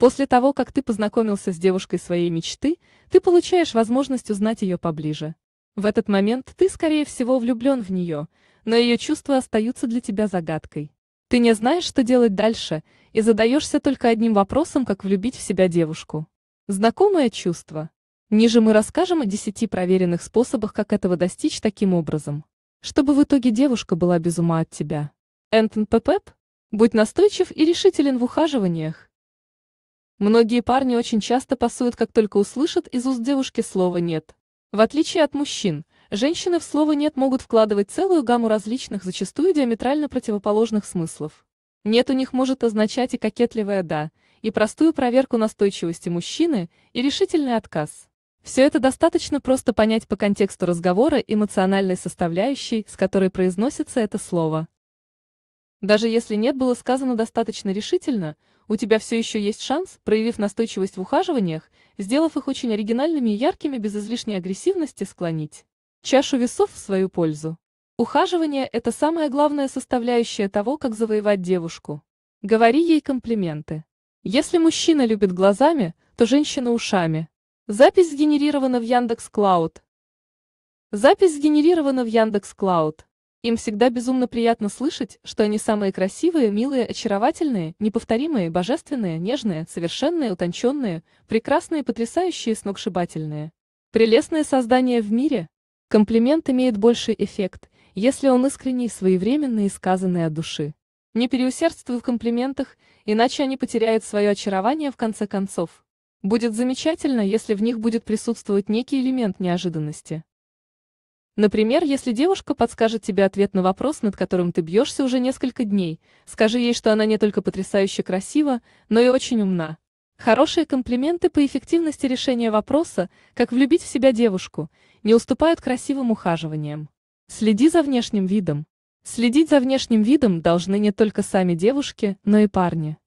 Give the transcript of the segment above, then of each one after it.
После того, как ты познакомился с девушкой своей мечты, ты получаешь возможность узнать ее поближе. В этот момент ты, скорее всего, влюблен в нее, но ее чувства остаются для тебя загадкой. Ты не знаешь, что делать дальше, и задаешься только одним вопросом, как влюбить в себя девушку. Знакомое чувство. Ниже мы расскажем о 10 проверенных способах, как этого достичь таким образом. Чтобы в итоге девушка была без ума от тебя. Энтон Пепеп? Будь настойчив и решителен в ухаживаниях. Многие парни очень часто пасуют, как только услышат из уст девушки слово «нет». В отличие от мужчин, женщины в слово «нет» могут вкладывать целую гамму различных, зачастую диаметрально противоположных смыслов. «Нет» у них может означать и кокетливое «да», и простую проверку настойчивости мужчины, и решительный отказ. Все это достаточно просто понять по контексту разговора эмоциональной составляющей, с которой произносится это слово. Даже если «нет» было сказано достаточно решительно, у тебя все еще есть шанс, проявив настойчивость в ухаживаниях, сделав их очень оригинальными и яркими без излишней агрессивности, склонить чашу весов в свою пользу. Ухаживание – это самая главная составляющая того, как завоевать девушку. Говори ей комплименты. Если мужчина любит глазами, то женщина ушами. Запись сгенерирована в Яндекс.Клауд. Запись сгенерирована в Яндекс.Клауд. Им всегда безумно приятно слышать, что они самые красивые, милые, очаровательные, неповторимые, божественные, нежные, совершенные, утонченные, прекрасные, потрясающие, сногсшибательные. Прелестное создание в мире. Комплимент имеет больший эффект, если он искренний, своевременный и сказанный от души. Не переусердствуй в комплиментах, иначе они потеряют свое очарование в конце концов. Будет замечательно, если в них будет присутствовать некий элемент неожиданности. Например, если девушка подскажет тебе ответ на вопрос, над которым ты бьешься уже несколько дней, скажи ей, что она не только потрясающе красива, но и очень умна. Хорошие комплименты по эффективности решения вопроса, как влюбить в себя девушку, не уступают красивым ухаживаниям. Следи за внешним видом. Следить за внешним видом должны не только сами девушки, но и парни.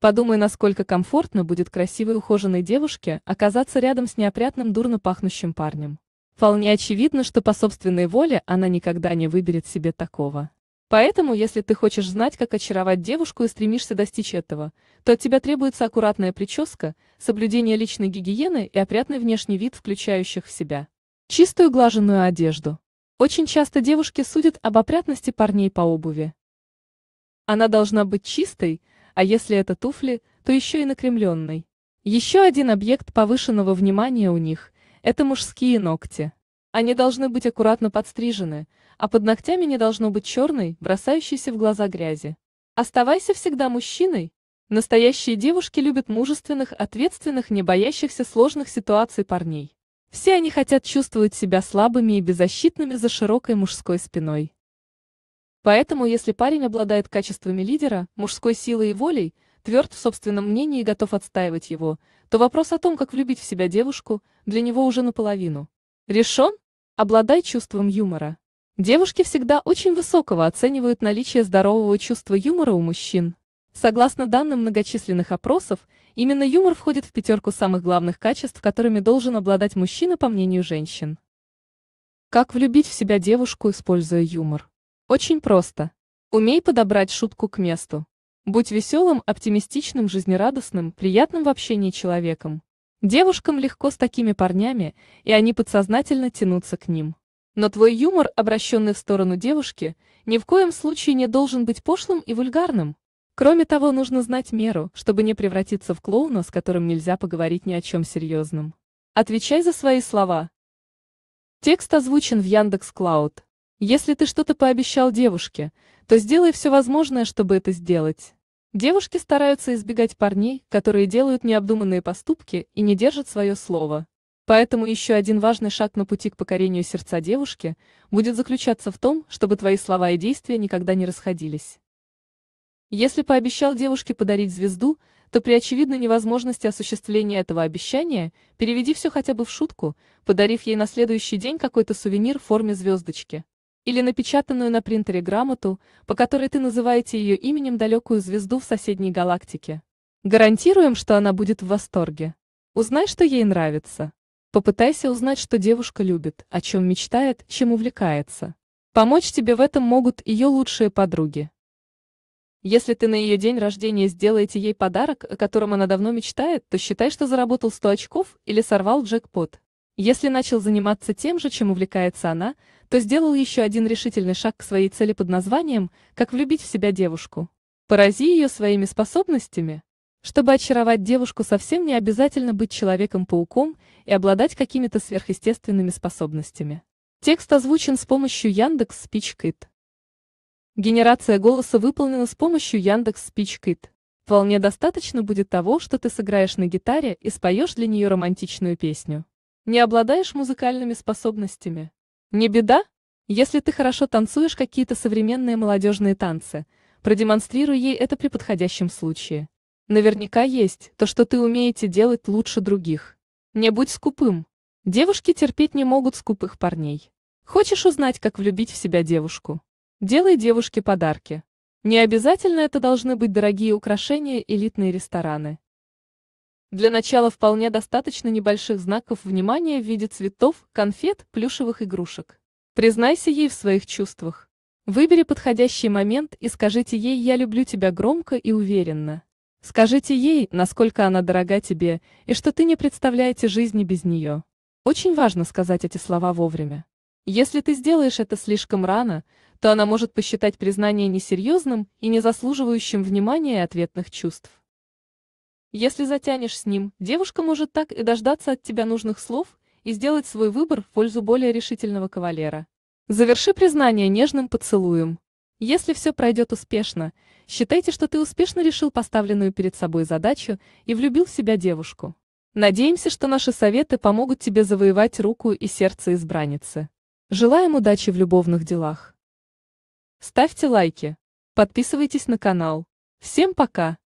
Подумай, насколько комфортно будет красивой ухоженной девушке оказаться рядом с неопрятным дурно пахнущим парнем. Вполне очевидно, что по собственной воле она никогда не выберет себе такого. Поэтому, если ты хочешь знать, как очаровать девушку и стремишься достичь этого, то от тебя требуется аккуратная прическа, соблюдение личной гигиены и опрятный внешний вид, включающих в себя чистую глаженную одежду. Очень часто девушки судят об опрятности парней по обуви. Она должна быть чистой, а если это туфли, то еще и накремленной. Еще один объект повышенного внимания у них это мужские ногти. Они должны быть аккуратно подстрижены, а под ногтями не должно быть черной, бросающейся в глаза грязи. Оставайся всегда мужчиной. Настоящие девушки любят мужественных, ответственных, не боящихся сложных ситуаций парней. Все они хотят чувствовать себя слабыми и беззащитными за широкой мужской спиной. Поэтому если парень обладает качествами лидера, мужской силой и волей, тверд в собственном мнении и готов отстаивать его, то вопрос о том, как влюбить в себя девушку, для него уже наполовину. Решен? Обладай чувством юмора. Девушки всегда очень высокого оценивают наличие здорового чувства юмора у мужчин. Согласно данным многочисленных опросов, именно юмор входит в пятерку самых главных качеств, которыми должен обладать мужчина, по мнению женщин. Как влюбить в себя девушку, используя юмор? Очень просто. Умей подобрать шутку к месту. Будь веселым, оптимистичным, жизнерадостным, приятным в общении человеком. Девушкам легко с такими парнями, и они подсознательно тянутся к ним. Но твой юмор, обращенный в сторону девушки, ни в коем случае не должен быть пошлым и вульгарным. Кроме того, нужно знать меру, чтобы не превратиться в клоуна, с которым нельзя поговорить ни о чем серьезном. Отвечай за свои слова. Текст озвучен в Яндекс Клауд. Если ты что-то пообещал девушке, то сделай все возможное, чтобы это сделать. Девушки стараются избегать парней, которые делают необдуманные поступки и не держат свое слово. Поэтому еще один важный шаг на пути к покорению сердца девушки будет заключаться в том, чтобы твои слова и действия никогда не расходились. Если пообещал девушке подарить звезду, то при очевидной невозможности осуществления этого обещания переведи все хотя бы в шутку, подарив ей на следующий день какой-то сувенир в форме звездочки или напечатанную на принтере грамоту, по которой ты называете ее именем далекую звезду в соседней галактике. Гарантируем, что она будет в восторге. Узнай, что ей нравится. Попытайся узнать, что девушка любит, о чем мечтает, чем увлекается. Помочь тебе в этом могут ее лучшие подруги. Если ты на ее день рождения сделаете ей подарок, о котором она давно мечтает, то считай, что заработал 100 очков или сорвал джекпот. Если начал заниматься тем же, чем увлекается она, то сделал еще один решительный шаг к своей цели под названием «Как влюбить в себя девушку». Порази ее своими способностями. Чтобы очаровать девушку, совсем не обязательно быть человеком-пауком и обладать какими-то сверхъестественными способностями. Текст озвучен с помощью Яндекс Спичкит. Генерация голоса выполнена с помощью Яндекс Спичкит. Вполне достаточно будет того, что ты сыграешь на гитаре и споешь для нее романтичную песню не обладаешь музыкальными способностями. Не беда, если ты хорошо танцуешь какие-то современные молодежные танцы, продемонстрируй ей это при подходящем случае. Наверняка есть то, что ты умеете делать лучше других. Не будь скупым. Девушки терпеть не могут скупых парней. Хочешь узнать, как влюбить в себя девушку? Делай девушке подарки. Не обязательно это должны быть дорогие украшения, элитные рестораны. Для начала вполне достаточно небольших знаков внимания в виде цветов, конфет, плюшевых игрушек. Признайся ей в своих чувствах. Выбери подходящий момент и скажите ей «я люблю тебя» громко и уверенно. Скажите ей, насколько она дорога тебе, и что ты не представляете жизни без нее. Очень важно сказать эти слова вовремя. Если ты сделаешь это слишком рано, то она может посчитать признание несерьезным и не заслуживающим внимания и ответных чувств. Если затянешь с ним, девушка может так и дождаться от тебя нужных слов и сделать свой выбор в пользу более решительного кавалера. Заверши признание нежным поцелуем. Если все пройдет успешно, считайте, что ты успешно решил поставленную перед собой задачу и влюбил в себя девушку. Надеемся, что наши советы помогут тебе завоевать руку и сердце избранницы. Желаем удачи в любовных делах. Ставьте лайки. Подписывайтесь на канал. Всем пока!